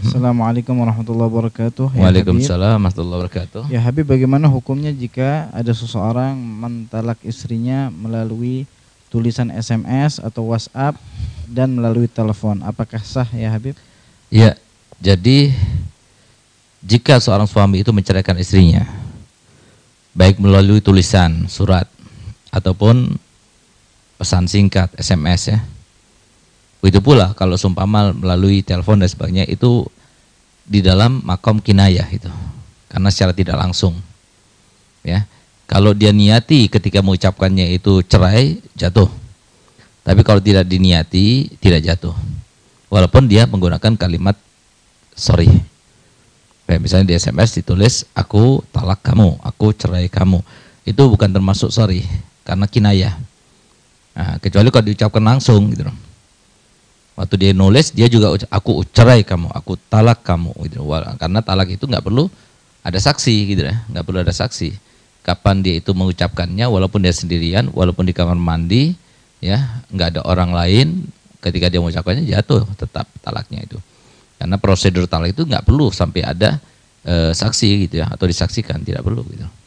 Hmm. Assalamualaikum warahmatullahi wabarakatuh. Ya Waalaikumsalam warahmatullahi wabarakatuh. Ya Habib, bagaimana hukumnya jika ada seseorang mentalak istrinya melalui tulisan SMS atau WhatsApp dan melalui telepon? Apakah sah ya Habib? Ya, jadi jika seorang suami itu menceraikan istrinya, baik melalui tulisan, surat, ataupun pesan singkat, SMS ya, Begitu pula kalau mal melalui telepon dan sebagainya itu di dalam makom kinayah itu. Karena secara tidak langsung. Ya. Kalau dia niati ketika mengucapkannya itu cerai, jatuh. Tapi kalau tidak diniati, tidak jatuh. Walaupun dia menggunakan kalimat sorry. Kayak misalnya di SMS ditulis, aku talak kamu, aku cerai kamu. Itu bukan termasuk sorry, karena kinayah. Nah, kecuali kalau diucapkan langsung gitu loh. Waktu dia nulis dia juga aku cerai kamu, aku talak kamu gitu. Karena talak itu nggak perlu ada saksi gitu ya, nggak perlu ada saksi. Kapan dia itu mengucapkannya walaupun dia sendirian, walaupun di kamar mandi ya, nggak ada orang lain, ketika dia mengucapkannya jatuh tetap talaknya itu. Karena prosedur talak itu nggak perlu sampai ada e, saksi gitu ya atau disaksikan, tidak perlu gitu.